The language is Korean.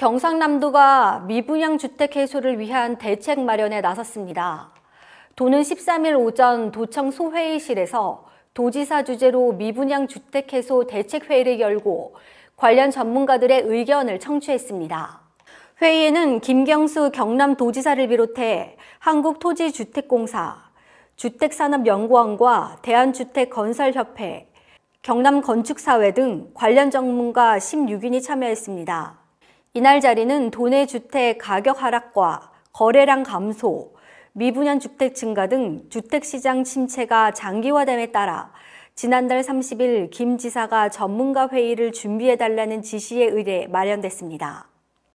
경상남도가 미분양 주택 해소를 위한 대책 마련에 나섰습니다. 도는 13일 오전 도청 소회의실에서 도지사 주재로 미분양 주택 해소 대책회의를 열고 관련 전문가들의 의견을 청취했습니다. 회의에는 김경수 경남도지사를 비롯해 한국토지주택공사, 주택산업연구원과 대한주택건설협회, 경남건축사회 등 관련 전문가 16인이 참여했습니다. 이날 자리는 도내 주택 가격 하락과 거래량 감소, 미분양 주택 증가 등 주택시장 침체가 장기화됨에 따라 지난달 30일 김 지사가 전문가 회의를 준비해달라는 지시에 의해 마련됐습니다.